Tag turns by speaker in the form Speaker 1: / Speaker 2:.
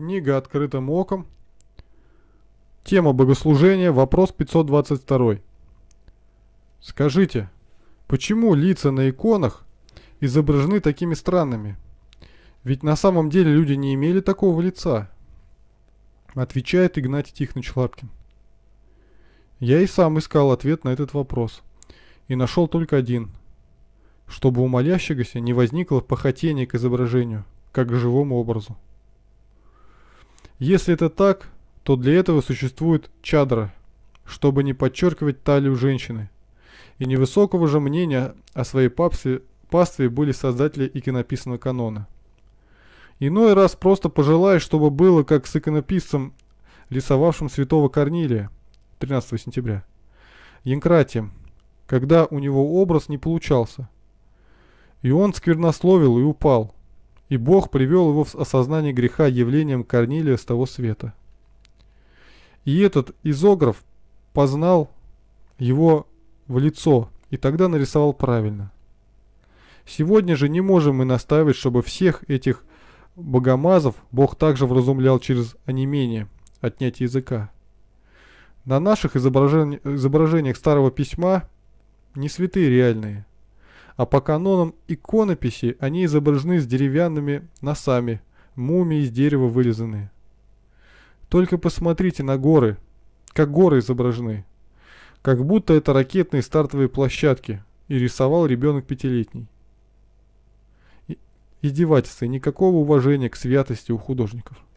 Speaker 1: Книга «Открытым оком». Тема богослужения. Вопрос 522. Скажите, почему лица на иконах изображены такими странными? Ведь на самом деле люди не имели такого лица. Отвечает Игнатий Тихонович Лапкин. Я и сам искал ответ на этот вопрос. И нашел только один. Чтобы у молящегося не возникло похотения к изображению, как к живому образу. Если это так, то для этого существует чадра, чтобы не подчеркивать талию женщины. И невысокого же мнения о своей папсе, пастве были создатели иконописного канона. Иной раз просто пожелаешь, чтобы было как с иконописцем, рисовавшим святого Корнилия 13 сентября, Янкратием, когда у него образ не получался. И он сквернословил и упал – и Бог привел его в осознание греха явлением Корнилия с того света. И этот изограф познал его в лицо и тогда нарисовал правильно. Сегодня же не можем мы наставить, чтобы всех этих богомазов Бог также вразумлял через онемение, отнятие языка. На наших изображениях старого письма не святые реальные, а по канонам иконописи они изображены с деревянными носами, мумии из дерева вырезанные. Только посмотрите на горы, как горы изображены. Как будто это ракетные стартовые площадки, и рисовал ребенок пятилетний. Издевательство и никакого уважения к святости у художников.